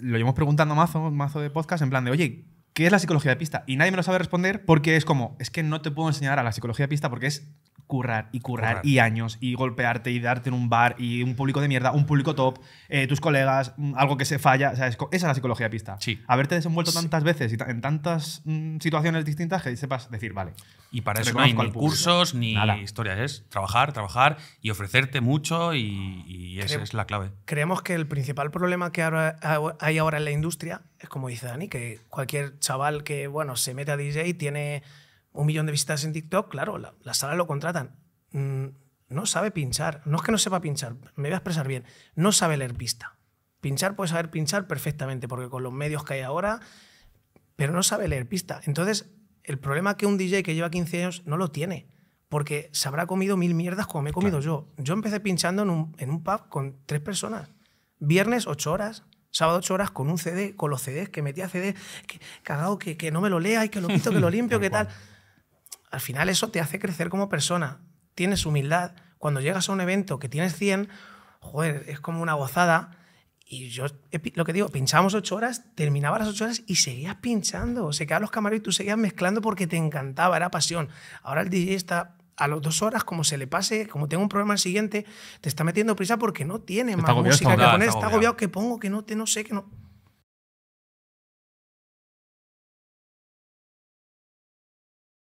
lo llevamos preguntando a mazo, mazo de podcast, en plan de, oye, ¿qué es la psicología de pista? Y nadie me lo sabe responder porque es como, es que no te puedo enseñar a la psicología de pista porque es currar y currar, y años y golpearte y darte en un bar y un público de mierda, un público top, eh, tus colegas, mm, algo que se falla. esa es la psicología de pista. Sí. Haberte desenvuelto tantas veces y en tantas mm, situaciones distintas que sepas decir, vale. Y para eso no hay ni cursos ni historias. Es trabajar, trabajar y ofrecerte mucho y, esa es la clave. Creemos que el principal problema que ahora, hay ahora en la industria es, como dice Dani, que cualquier chaval que bueno, se mete a DJ tiene un millón de visitas en TikTok, claro, la, salas sala lo contratan. Mm, no sabe pinchar. No es que no sepa pinchar, me voy a expresar bien. No sabe leer pista. Pinchar puede saber pinchar perfectamente, porque con los medios que hay ahora, pero no sabe leer pista. Entonces, el problema que un DJ que lleva 15 años no lo tiene, porque se habrá comido mil mierdas como me he comido yo. Yo empecé pinchando en un, en un pub con tres personas. Viernes, ocho horas sábado ocho horas con un CD, con los CDs, que metía CD, cagado, que, que no me lo lea y que lo quito, que lo limpio, que tal al final eso te hace crecer como persona. Tienes humildad. Cuando llegas a un evento que tienes 100, joder, es como una gozada. Y yo, lo que digo, pinchábamos ocho horas, terminaba las ocho horas y seguías pinchando. Se quedaban los camarones y tú seguías mezclando porque te encantaba, era pasión. Ahora el DJ está a las dos horas, como se le pase, como tengo un problema al siguiente, te está metiendo prisa porque no tiene más música que poner. Está agobiado, que pongo, que no, te, no sé, que no.